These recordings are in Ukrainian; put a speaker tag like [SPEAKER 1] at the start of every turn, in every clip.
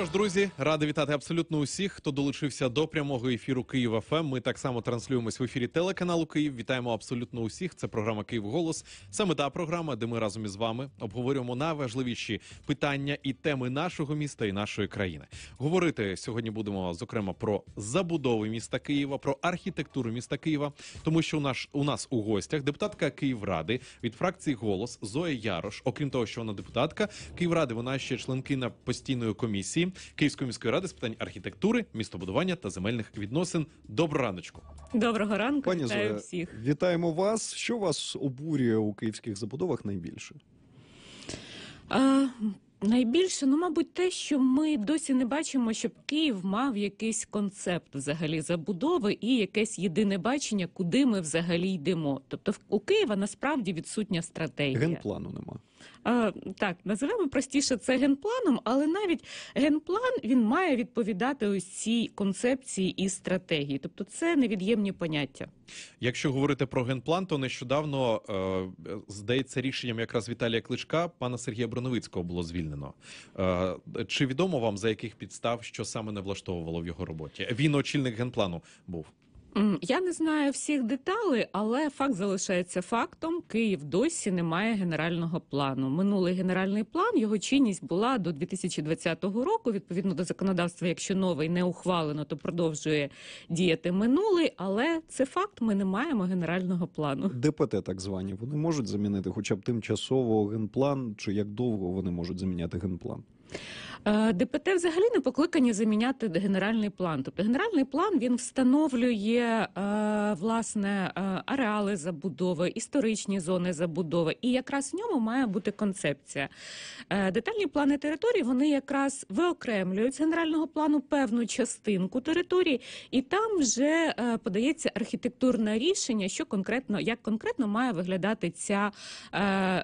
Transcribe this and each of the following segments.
[SPEAKER 1] що ж, друзі, радий вітати абсолютно усіх, хто долучився до прямого ефіру Київ ФМ. Ми так само транслюємось в ефірі телеканалу Київ. Вітаємо абсолютно усіх. Це програма Київ Голос. Саме та програма, де ми разом із вами обговорюємо найважливіші питання і теми нашого міста і нашої країни. Говорити сьогодні будемо зокрема про забудови міста Києва, про архітектуру міста Києва, тому що у нас у нас у гостях депутатка Київради від фракції Голос Зоя Ярош. Окрім того, що вона депутатка Київради, вона ще членкина постійної комісії Київської міської ради з питань архітектури, містобудування та земельних відносин. Доброго раночку.
[SPEAKER 2] Доброго ранку, Пані вітаю Зоя, всіх. Вітаємо вас. Що вас обурює у київських забудовах найбільше?
[SPEAKER 3] А... Найбільше, ну мабуть, те, що ми досі не бачимо, щоб Київ мав якийсь концепт взагалі забудови і якесь єдине бачення, куди ми взагалі йдемо. Тобто, у Києва насправді відсутня стратегія. Генплану нема. Так, називаємо простіше це генпланом, але навіть генплан він має відповідати ось концепції і стратегії, тобто це невід'ємні поняття.
[SPEAKER 1] Якщо говорити про генплан, то нещодавно е, здається рішенням якраз Віталія Кличка, пана Сергія Броновицького було звільнено. Е, чи відомо вам за яких підстав, що саме не влаштовувало в його роботі? Він очільник генплану був.
[SPEAKER 3] Я не знаю всіх деталей, але факт залишається фактом: Київ досі не має генерального плану. Минулий генеральний план його чинність була до 2020 року. Відповідно до законодавства, якщо новий не ухвалено, то продовжує діяти минулий. Але це факт. Ми не маємо генерального плану.
[SPEAKER 2] ДПТ так звані вони можуть замінити, хоча б тимчасово генплан, чи як довго вони можуть заміняти генплан. Е, ДПТ взагалі не покликані заміняти генеральний план. Тобто генеральний план він встановлює
[SPEAKER 3] е, власне е, ареали забудови, історичні зони забудови, і якраз в ньому має бути концепція. Детальні плани території вони якраз виокремлюють з генерального плану певну частинку території, і там вже подається архітектурне рішення, що конкретно як конкретно має виглядати ця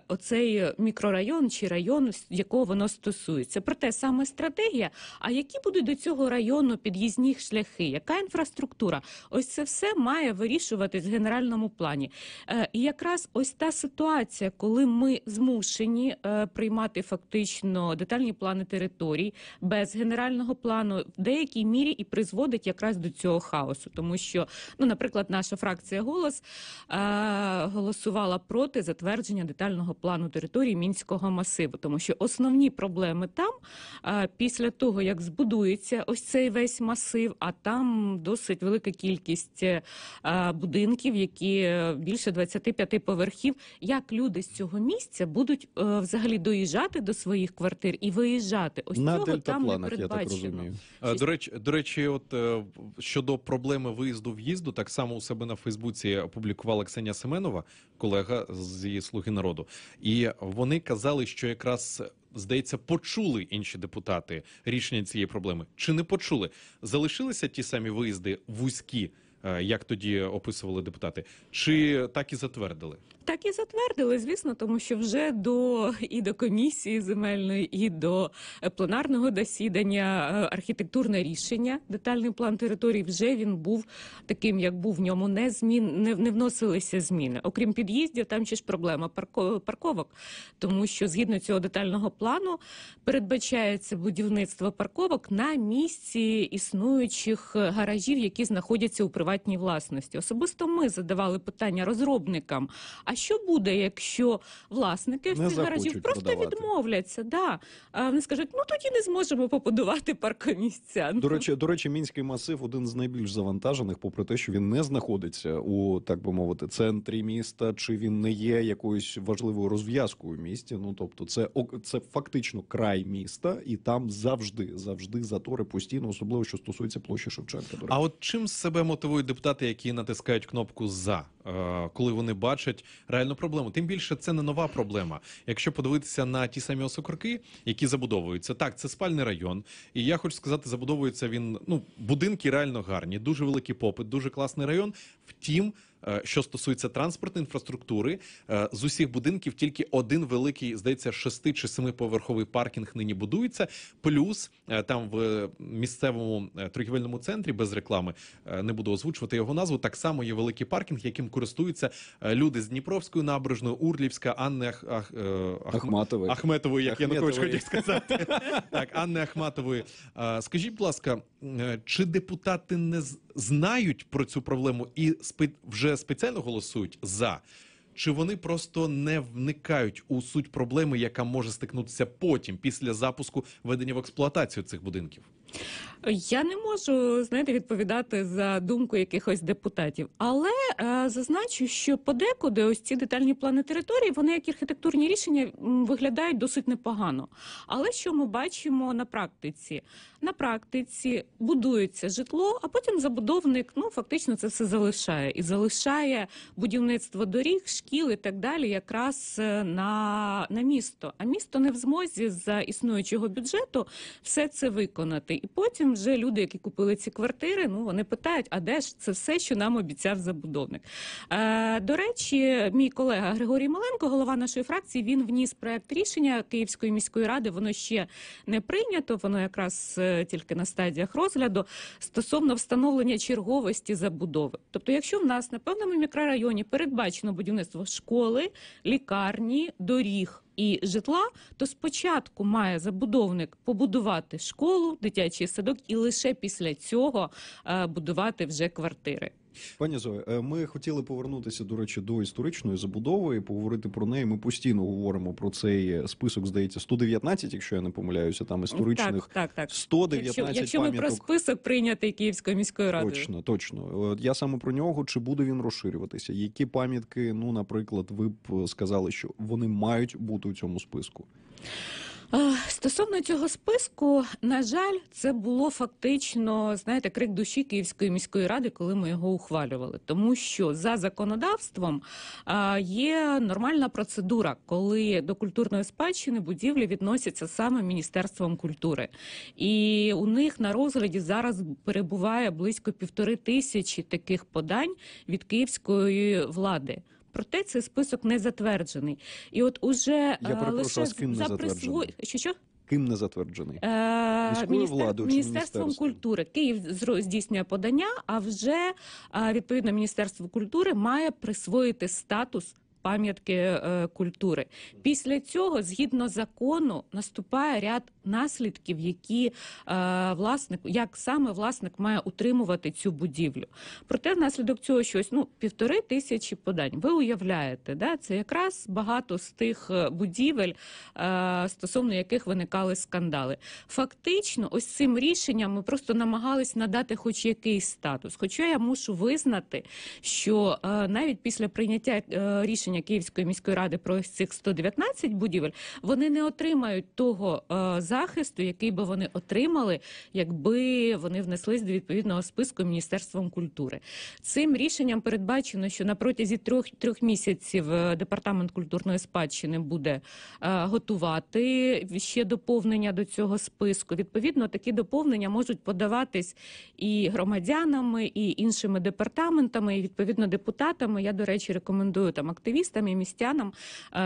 [SPEAKER 3] оцей мікрорайон чи район, якого воно стосується. Проте саме стратегія. А які будуть до цього району під'їзні шляхи? Яка інфраструктура? Ось це все має вирішуватись в генеральному плані. Е, і якраз ось та ситуація, коли ми змушені е, приймати фактично детальні плани територій без генерального плану, в деякій мірі і призводить якраз до цього хаосу, тому що, ну, наприклад, наша фракція голос е, голосувала проти затвердження детального плану території мінського масиву, тому що основні проблеми там після того, як збудується ось цей весь масив, а там досить велика кількість е, будинків, які е, більше 25 поверхів, як люди з цього місця будуть е, взагалі доїжджати до своїх квартир і виїжджати. Ось На
[SPEAKER 1] цього там не передбачено. До речі, до речі, от щодо проблеми виїзду в'їзду, так само у себе на Фейсбуці опублікувала Ксенія Семенова, колега з слуги народу, і вони казали, що якраз здається, почули інші депутати рішення цієї проблеми, чи не почули? Залишилися ті самі виїзди вузькі, е, як тоді описували депутати, чи так і затвердили?
[SPEAKER 3] Так і затвердили, звісно, тому що вже до і до комісії земельної, і до е, пленарного засідання е, архітектурне рішення. Детальний план території вже він був таким, як був в ньому. Не змін не, не вносилися зміни. Окрім під'їздів, там ще ж проблема парковок, тому що згідно цього детального плану передбачається будівництво парковок на місці існуючих е, гаражів, які знаходяться у приватній власності. Особисто ми задавали питання розробникам. а що буде, якщо власники не цих гаражів просто подавати. відмовляться? Да. А вони скажуть, ну тоді не зможемо побудувати паркомісця. Ну. До речі,
[SPEAKER 2] до речі, мінський масив один з найбільш завантажених, попри те, що він не знаходиться у так би мовити, центрі міста, чи він не є якоюсь важливою розв'язкою в місті. Ну тобто, це це фактично край міста, і там завжди, завжди затори постійно, особливо що стосується площі Шевченка. До речі. А от
[SPEAKER 1] чим себе мотивують депутати, які натискають кнопку за, е, коли вони бачать реальну проблему. Тим більше це не нова проблема. Якщо подивитися на ті самі осокорки, які забудовуються, так це спальний район. І я хочу сказати, забудовується він. Ну будинки реально гарні, дуже великий попит, дуже класний район. Втім. Е, що стосується транспортної інфраструктури, е, з усіх будинків тільки один великий, здається, шести чи семиповерховий паркінг нині будується. Плюс е, там в місцевому торгівельному центрі без реклами не буду озвучувати його назву. Так само є великий паркінг, яким користуються люди з Дніпровської набережної, Урлівська, Анни Ах... Ах... Ахматової, Ахметової, як Ахметової. я хотів сказати, так Анни Ахматової. Скажіть, будь ласка, чи депутати не знають про цю проблему і вже спеціально голосують за. Чи вони просто не вникають у суть проблеми, яка може стикнутися потім після запуску ведення в експлуатацію цих будинків?
[SPEAKER 3] Я не можу знаєте, відповідати за думку якихось депутатів, але е, зазначу, що подекуди ось ці детальні плани території, вони як архітектурні рішення виглядають досить непогано. Але що ми бачимо на практиці? На практиці будується житло, а потім забудовник ну фактично це все залишає і залишає будівництво доріг, шкіл і так далі, якраз е, на, на місто. А місто не в змозі за існуючого бюджету все це виконати, і потім вже люди, які купили ці квартири, ну вони питають, а де ж це все, що нам обіцяв забудовник? Е, До речі, мій колега Григорій Маленко, голова нашої фракції, він вніс проект рішення Київської міської ради. Воно ще не прийнято. Воно якраз е, тільки на стадіях розгляду стосовно встановлення черговості забудови. Тобто, якщо в нас на певному мікрорайоні передбачено будівництво школи, лікарні, доріг і житла, то спочатку має забудовник побудувати школу, дитячий садок і лише після цього е, будувати вже квартири.
[SPEAKER 2] Пані Зоя, е, ми хотіли повернутися до речі до історичної забудови і поговорити про неї. Ми постійно говоримо про цей список. Здається, 119, якщо я не помиляюся, там ну, історичних
[SPEAKER 3] так, так, так. 119 Якщо, якщо ми про список прийнятий Київською міською
[SPEAKER 2] радою, точно точно я саме про нього. Чи буде він розширюватися? Які пам'ятки, ну наприклад, ви б сказали, що вони мають бути у цьому списку?
[SPEAKER 3] Стосовно цього списку, на жаль, це було фактично знаєте крик душі Київської міської ради, коли ми його ухвалювали, тому що за законодавством є нормальна процедура, коли до культурної спадщини будівлі відносяться саме міністерством культури, і у них на розгляді зараз перебуває близько півтори тисячі таких подань від київської влади. Проте цей список не затверджений. І от уже Я е, перепрошую, лише з ким за прислу... що що.
[SPEAKER 2] Ким не затверджений Міською
[SPEAKER 3] е, Міністер... владою міністерством культури Київ здійснює подання. А вже е, відповідно міністерство культури має присвоїти статус пам'ятки культури. Після цього, згідно закону, наступає ряд наслідків, які е, власник, як саме власник має утримувати цю будівлю. Проте внаслідок цього щось ну півтори тисячі подань. Ви уявляєте, да це якраз багато з тих е, будівель, е, стосовно яких виникали скандали. Фактично, ось цим рішенням ми просто намагались надати хоч якийсь статус. Хоча я мушу визнати, що навіть після прийняття рішення Київської міської ради про цих 119 будівель вони не отримають того за захисту, який би вони отримали, якби вони внеслись до відповідного списку міністерством культури. Цим рішенням передбачено, що на протязі трьох трьох місяців е, департамент культурної спадщини буде е, готувати ще доповнення до цього списку. Відповідно, такі доповнення можуть подаватись і громадянами, і іншими департаментами, і відповідно депутатами. Я, до речі, рекомендую там активістам і містянам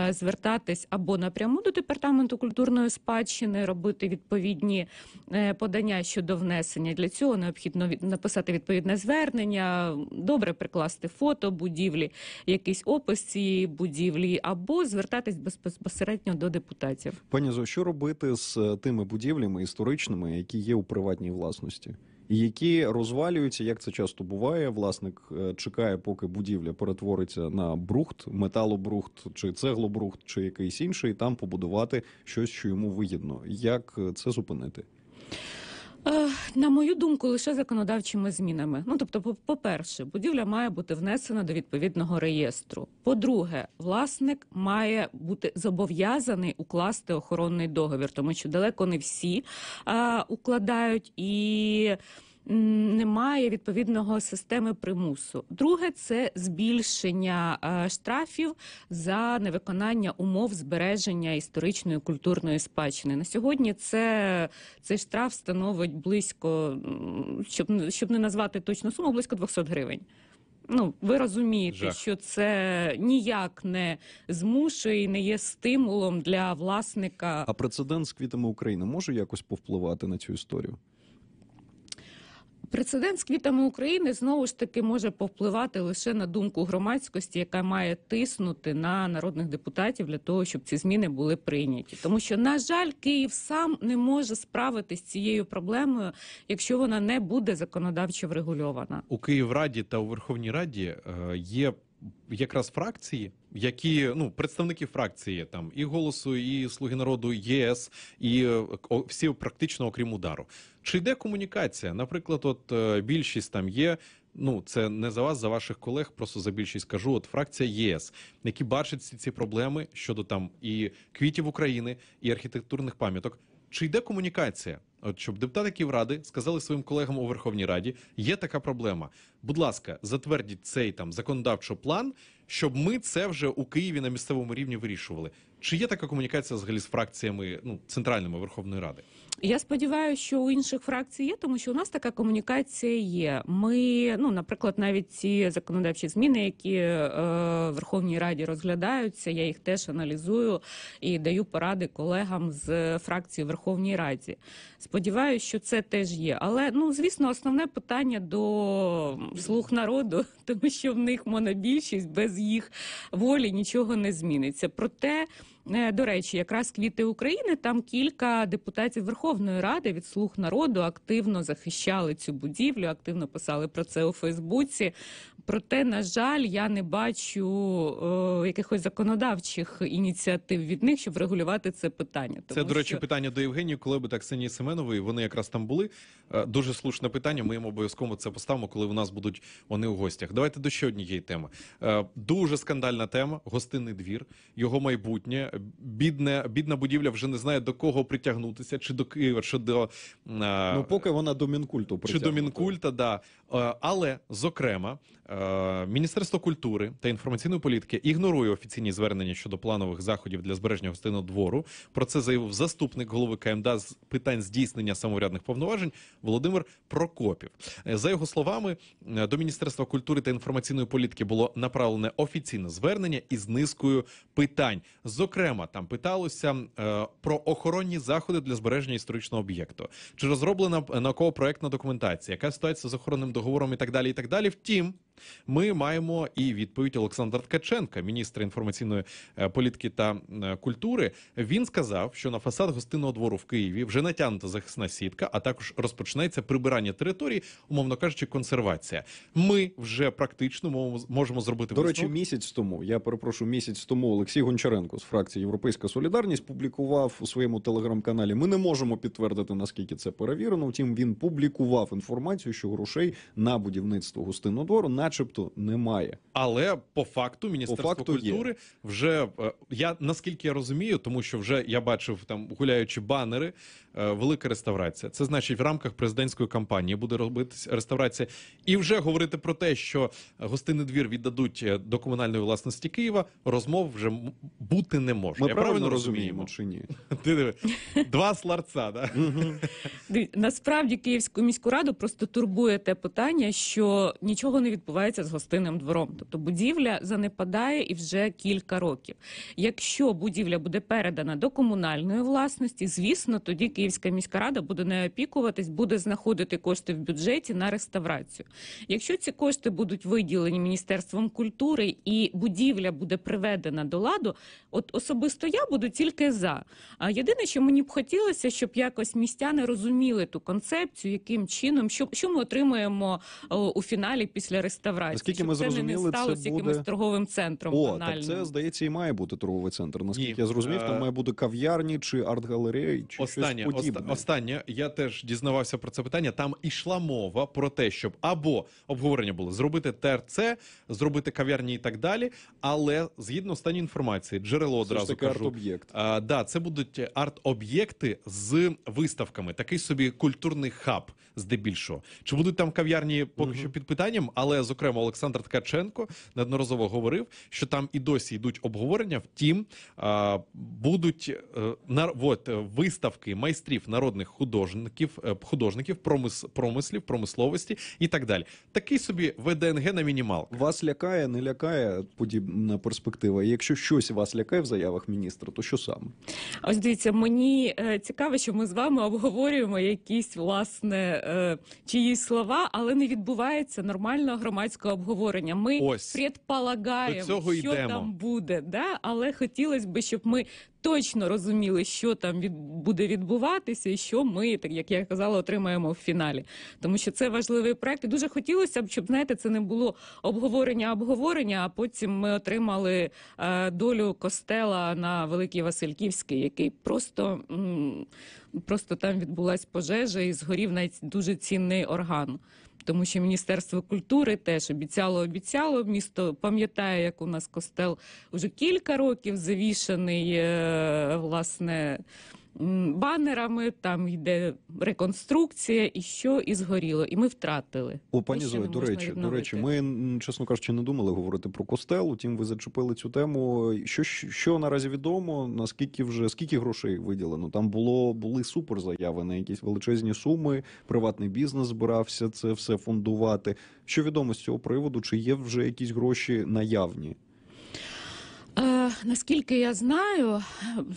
[SPEAKER 3] е, звертатись або напряму до департаменту культурної спадщини робити відповідні е, подання щодо внесення. Для цього необхідно написати відповідне звернення, добре прикласти фото будівлі, якийсь опис цієї будівлі, або звертатись безпосередньо до депутатів.
[SPEAKER 2] Пані Зо, що робити з е, тими будівлями історичними, які є у приватній власності? які розвалюються, як це часто буває. Власник е, чекає, поки будівля перетвориться на брухт, металобрухт чи цеглобрухт, чи якийсь інший, і там побудувати щось, що йому вигідно. Як е, це зупинити?
[SPEAKER 3] Е, на мою думку, лише законодавчими змінами. Ну тобто, по перше, будівля має бути внесена до відповідного реєстру. По-друге, власник має бути зобов'язаний укласти охоронний договір, тому що далеко не всі а, укладають і немає відповідного системи примусу. Друге це збільшення е, штрафів за невиконання умов збереження історичної культурної спадщини. На сьогодні це цей штраф становить близько, щоб щоб не назвати точну суму, близько 200 гривень. Ну, ви розумієте, Жах. що це ніяк не змушує і не є стимулом для власника.
[SPEAKER 2] А прецедент з квітами України може якось повпливати на цю історію?
[SPEAKER 3] Прецедент з квітами України знову ж таки може повпливати лише на думку громадськості, яка має тиснути на народних депутатів для того, щоб ці зміни були прийняті. Тому що, на жаль, Київ сам не може справитись з цією проблемою, якщо вона не буде законодавчо врегульована
[SPEAKER 1] у Київраді та у Верховній Раді е, є. Якраз фракції, які ну представники фракції там і голосу, і слуги народу, ЄС, і е, всі практично окрім удару. Чи йде комунікація? Наприклад, от е, більшість там є. Ну, це не за вас, за ваших колег, просто за більшість кажу. От фракція ЄС, які бачать всі ці проблеми щодо там і квітів України, і архітектурних пам'яток. Чи йде комунікація? От щоб депутати Київради сказали своїм колегам у Верховній Раді, є така проблема. Будь ласка, затвердіть цей там законодавчо план, щоб ми це вже у Києві на місцевому рівні вирішували. Чи є така комунікація взагалі з фракціями ну центральними Верховної Ради?
[SPEAKER 3] Я сподіваюся, що у інших фракцій є, тому що у нас така комунікація є. Ми, ну, наприклад, навіть ці законодавчі зміни, які е, в Верховній Раді розглядаються, я їх теж аналізую і даю поради колегам з фракції Верховній Раді. Сподіваюся, що це теж є. Але ну, звісно, основне питання до слуг народу, тому що в них монобільшість без їх волі нічого не зміниться. Проте Е, до речі, якраз квіти України там кілька депутатів Верховної Ради від слуг народу активно захищали цю будівлю, активно писали про це у Фейсбуці. Проте, на жаль, я не бачу е, якихось законодавчих ініціатив від них, щоб регулювати це питання. Тому це до речі, що...
[SPEAKER 1] питання до Євгенії, Колеби та Ксенії Семенової. Вони якраз там були. Е, дуже слушне питання. Ми їм обов'язково це поставимо, коли у нас будуть вони у гостях. Давайте до ще однієї теми. Е, дуже скандальна тема: гостинний двір, його майбутнє. Бідне, бідна будівля вже не знає до кого притягнутися, чи до Києва, чи до е, ну поки вона до мінкульту притягнута. чи до мінкульта, да е, але зокрема. Е, Міністерство культури та інформаційної політики ігнорує офіційні звернення щодо планових заходів для збереження гостинного двору. Про це заявив заступник голови КМДА з питань здійснення самоврядних повноважень Володимир Прокопів. Е, за його словами, е, до міністерства культури та інформаційної політики було направлене офіційне звернення із низкою питань. Зокрема, там питалося про охоронні заходи для збереження історичного об'єкту, чи розроблена науково проектна документація, яка ситуація з охоронним договором і так далі. І так далі. Втім. Ми маємо і відповідь Олександра Ткаченка, міністра інформаційної е, політики та е, культури. Він сказав, що на фасад гостинного двору в Києві вже натягнута захисна сітка, а також розпочинається прибирання території, умовно кажучи, консервація. Ми вже практично можемо зробити до речі.
[SPEAKER 2] Місяць тому я перепрошую місяць тому. Олексій Гончаренко з фракції Європейська Солідарність публікував у своєму телеграм-каналі. Ми не можемо підтвердити наскільки це перевірено. Втім, він публікував інформацію, що грошей на будівництво гостинного двору на начебто, немає.
[SPEAKER 1] Але по факту міністерство по факту культури є. вже е, я наскільки я розумію, тому що вже я бачив там гуляючі банери, е, велика реставрація. Це значить, в рамках президентської кампанії буде робитись реставрація, і вже говорити про те, що гостинний двір віддадуть е, до комунальної власності Києва. Розмов вже бути не може. Ми я правильно розуміємо чи ні? Ти два сларца.
[SPEAKER 3] Насправді київську міську раду просто турбує те питання, що нічого не відбувається відбувається з гостинним двором. Тобто будівля занепадає і вже кілька років. Якщо будівля буде передана до комунальної власності, звісно, тоді Київська міська рада буде не опікуватись, буде знаходити кошти в бюджеті на реставрацію. Якщо ці кошти будуть виділені міністерством культури і будівля буде приведена до ладу, от особисто я буду тільки за. А єдине, що мені б хотілося, щоб якось містяни розуміли ту концепцію, яким чином що, що ми отримуємо е, у фіналі після реставрації реставрації. Наскільки ми зрозуміли, це не сталося буде... якимось торговим центром. О, банальним. так це
[SPEAKER 2] здається, і має бути торговий центр.
[SPEAKER 1] Наскільки Ні. я зрозумів, там е, має
[SPEAKER 2] бути кав'ярні чи арт-галереї, чи останнє, щось подібне.
[SPEAKER 1] останнє. Я теж дізнавався про це питання. Там ішла мова про те, щоб або обговорення було зробити ТРЦ, зробити кав'ярні і так далі. Але згідно останньої інформації, джерело одразу кажу. Арт-об'єкт. А, е, да, це будуть арт-об'єкти з виставками, такий собі культурний хаб, здебільшого. Чи будуть там кав'ярні поки угу. що під питанням, але з зокрема Олександр Ткаченко неодноразово говорив, що там і досі йдуть обговорення. Втім, будуть е, на от, е, виставки майстрів народних художників, е, художників, промис, промислів, промисловості і так далі. Такий собі ВДНГ на мінімал
[SPEAKER 2] вас лякає, не лякає подібна перспектива. якщо щось вас лякає в заявах міністра, то що саме?
[SPEAKER 3] Ось дивіться, мені цікаво, що ми з вами обговорюємо якісь власне чиїсь слова, але не відбувається нормального громадянського громадського обговорення. Ми Ось. предполагаємо, що йдемо. там буде, да? але хотілося б, щоб ми точно розуміли, що там від буде відбуватися, і що ми, так як я казала, отримаємо в фіналі. Тому що це важливий проект. І Дуже хотілося б, щоб знаєте, це не було обговорення, обговорення. А потім ми отримали е, долю костела на Великій Васильківській, який просто м просто там відбулась пожежа і згорів навіть дуже цінний орган тому що Міністерство культури теж обіцяло, обіцяло. Місто пам'ятає, як у нас костел уже кілька років завішений е, власне банерами, там йде реконструкція, і що і згоріло, і ми втратили. О, пані Зоя, до речі, відновити. до речі,
[SPEAKER 2] ми чесно кажучи, не думали говорити про костел. Утім, ви зачепили цю тему. Що що наразі відомо? Наскільки вже скільки грошей виділено? Там було були супер заяви на якісь величезні суми. Приватний бізнес збирався це все фундувати. Що відомо з цього приводу? Чи є вже якісь гроші наявні?
[SPEAKER 3] наскільки я знаю,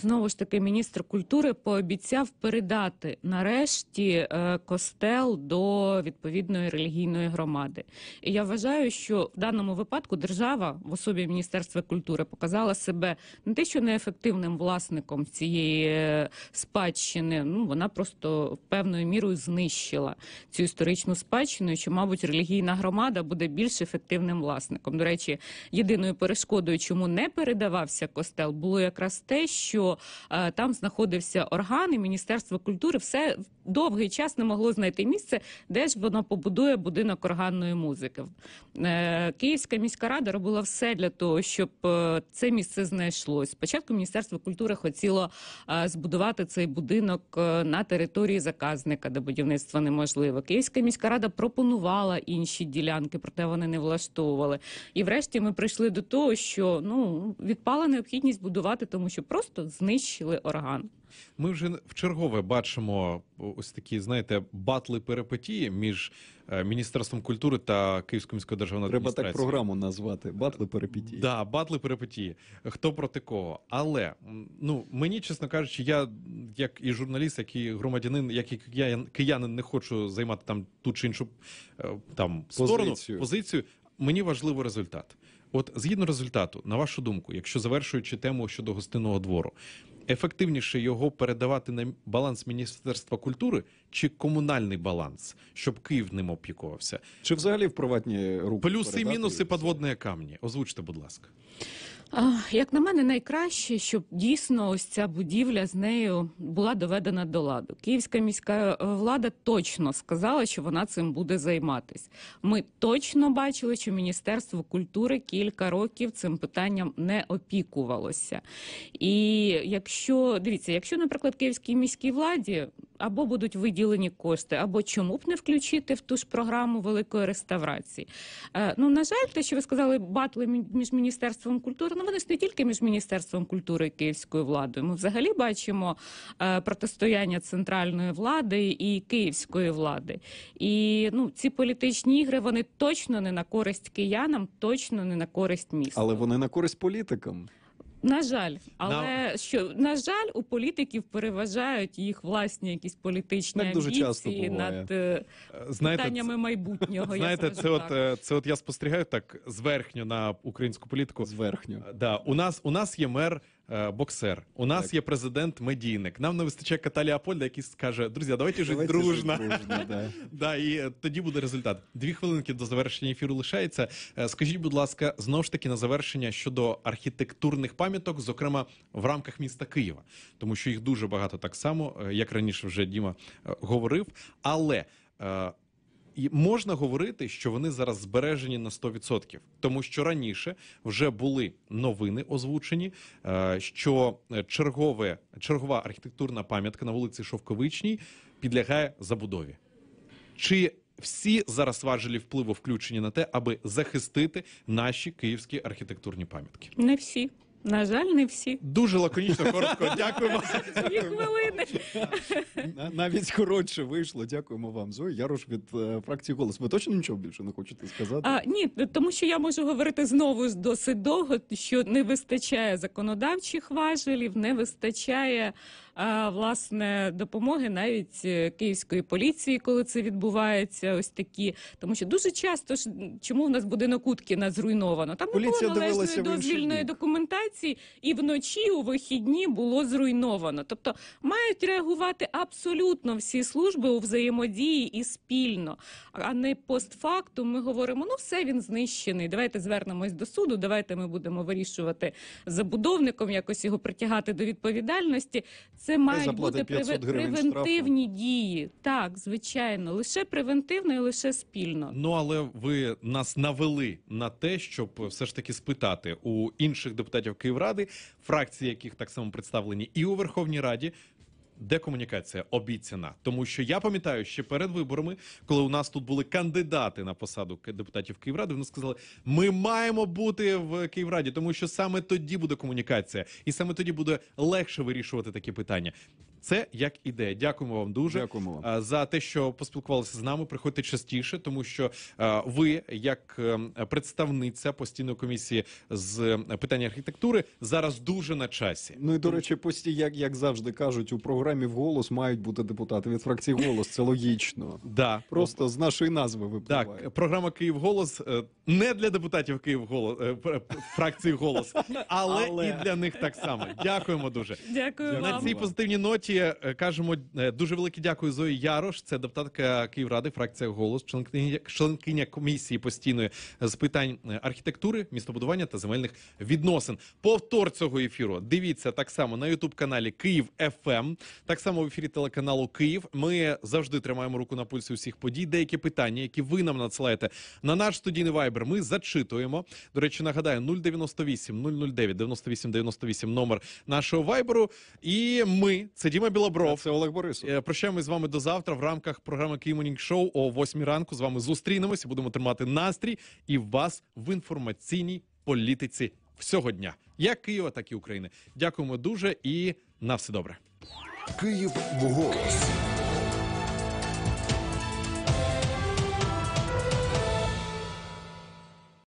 [SPEAKER 3] знову ж таки міністр культури пообіцяв передати нарешті е, костел до відповідної релігійної громади. І я вважаю, що в даному випадку держава в особі міністерства культури показала себе не те, що неефективним власником цієї е, спадщини. Ну вона просто певною мірою знищила цю історичну спадщину, що, мабуть, релігійна громада буде більш ефективним власником. До речі, єдиною перешкодою, чому не передавався називався костел, було якраз те, що е, там знаходився орган і Міністерство культури все довгий час не могло знайти місце, де ж воно побудує будинок органної музики. Е, Київська міська рада робила все для того, щоб е, це місце знайшлось. Спочатку Міністерство культури хотіло е, збудувати цей будинок е, на території заказника, де будівництво неможливе. Київська міська рада пропонувала інші ділянки, проте вони не влаштовували. І, врешті, ми прийшли до того, що ну відпала відпала необхідність будувати, тому що просто знищили орган.
[SPEAKER 1] Ми вже в чергове бачимо ось такі, знаєте, батли перепетії між е, міністерством культури та Київською міською державною адміністрацією. Треба так програму
[SPEAKER 2] назвати батли перепотії. Да,
[SPEAKER 1] батли перепетії. Хто проти кого? Але ну мені, чесно кажучи, я як і журналіст, як і громадянин, як і киянин не хочу займати там ту чи іншу е, там сторону позицію. позицію. Мені важливий результат. От згідно результату, на вашу думку, якщо завершуючи тему щодо гостинного двору, ефективніше його передавати на баланс міністерства культури чи комунальний баланс, щоб Київ ним опікувався, чи взагалі в приватні руки плюси, і мінуси, подводні камні? Озвучте, будь ласка.
[SPEAKER 3] Як на мене, найкраще, щоб дійсно ось ця будівля з нею була доведена до ладу. Київська міська е, влада точно сказала, що вона цим буде займатися. Ми точно бачили, що Міністерство культури кілька років цим питанням не опікувалося. І якщо дивіться, якщо, наприклад, київській міській владі або будуть виділені кошти, або чому б не включити в ту ж програму великої реставрації. Е, ну на жаль, те, що ви сказали, батли між міністерством культури, ну вони ж не тільки між міністерством культури і київською владою. Ми взагалі бачимо е, протистояння центральної влади і київської влади. І ну ці політичні ігри вони точно не на користь киянам, точно не на користь міста.
[SPEAKER 2] але вони на користь політикам.
[SPEAKER 3] На жаль, але На- що на жаль, у політиків переважають їх власні якісь політичні Так дуже часто буває. над е, е, Знаєте, питаннями майбутнього. знаєте, я це от так.
[SPEAKER 1] е, це от я спостерігаю так зверхньо на українську політику. зверхню. Е, да, у нас у нас є мер Е, боксер. У нас так. є президент-медійник. Нам не вистачає Ката Леопольда, який скаже: друзі, давайте жити дружно. дружно да. да, І е, тоді буде результат. Дві хвилинки до завершення ефіру лишається. Е, скажіть, будь ласка, знову ж таки на завершення щодо архітектурних пам'яток, зокрема в рамках міста Києва, тому що їх дуже багато так само, як раніше вже Діма говорив. Але і можна говорити, що вони зараз збережені на 100%. тому що раніше вже були новини озвучені, е, що е, чергове чергова архітектурна пам'ятка на вулиці Шовковичній підлягає забудові. Чи всі зараз важелі впливу включені на те, аби захистити наші київські архітектурні пам'ятки?
[SPEAKER 3] Не всі. На жаль, не всі.
[SPEAKER 1] Дуже лаконічно, коротко.
[SPEAKER 2] Дякуємо. Дві хвилини. Навіть коротше вийшло. Дякуємо вам, Зоя. Ярош від е, фракції голос. Ви точно нічого більше не хочете сказати? А,
[SPEAKER 3] Ні, тому що я можу говорити знову досить довго, що не вистачає законодавчих важелів, не вистачає власне допомоги навіть е, київської поліції, коли це відбувається, ось такі, тому що дуже часто ж чому в нас будинок Уткіна зруйновано? Там Поліція не було належної дозвільної документації, і вночі у вихідні було зруйновано. Тобто мають реагувати абсолютно всі служби у взаємодії і спільно, а не постфактум Ми говоримо, ну все він знищений. Давайте звернемось до суду. Давайте ми будемо вирішувати забудовником, якось його притягати до відповідальності. Це мають бути превентивні дії. Так, звичайно, лише превентивно і лише спільно.
[SPEAKER 1] Ну але ви нас навели на те, щоб все ж таки спитати у інших депутатів Київради, фракції, яких так само представлені, і у Верховній Раді, де комунікація обіцяна, тому що я пам'ятаю, ще перед виборами, коли у нас тут були кандидати на посаду депутатів Київради, вони сказали: ми маємо бути в Київраді, тому що саме тоді буде комунікація, і саме тоді буде легше вирішувати такі питання це як ідея. Дякуємо вам дуже Дякуємо вам. за те, що поспілкувалися з нами. Приходьте частіше, тому що ви, як ем, представниця постійної комісії з питань архітектури, зараз дуже на часі. Ну і до
[SPEAKER 2] речі, постій, як, як завжди кажуть, у програмі в голос мають бути депутати від фракції голос. Це
[SPEAKER 1] логічно. Да, просто з нашої назви випливає. Так, програма Київ Голос е, не для депутатів Київ голос е, е, фракції голос, але, але і для них так само. Дякуємо дуже. Дякую на вам. цій позитивній ноті ще е, кажемо е, дуже велике дякую Зої Ярош. Це депутатка Київради, фракція голос, членкиня, членкиня комісії постійної з питань е, архітектури, містобудування та земельних відносин. Повтор цього ефіру. Дивіться так само на Ютуб каналі Київ ФМ, ем», так само в ефірі телеканалу Київ. Ми завжди тримаємо руку на пульсі усіх подій. Деякі питання, які ви нам надсилаєте на наш студійний вайбер. Ми зачитуємо. До речі, нагадаю, 098 009 98 98 номер нашого вайберу. І ми це Діма Діма Білобров. Це Олег Борисов. Е, прощаємось з вами до завтра в рамках програми Кімонінг Шоу о 8 ранку. З вами зустрінемося, будемо тримати настрій і вас в інформаційній політиці всього дня, як Києва, так і України. Дякуємо дуже і на все добре.
[SPEAKER 3] Київ в голос.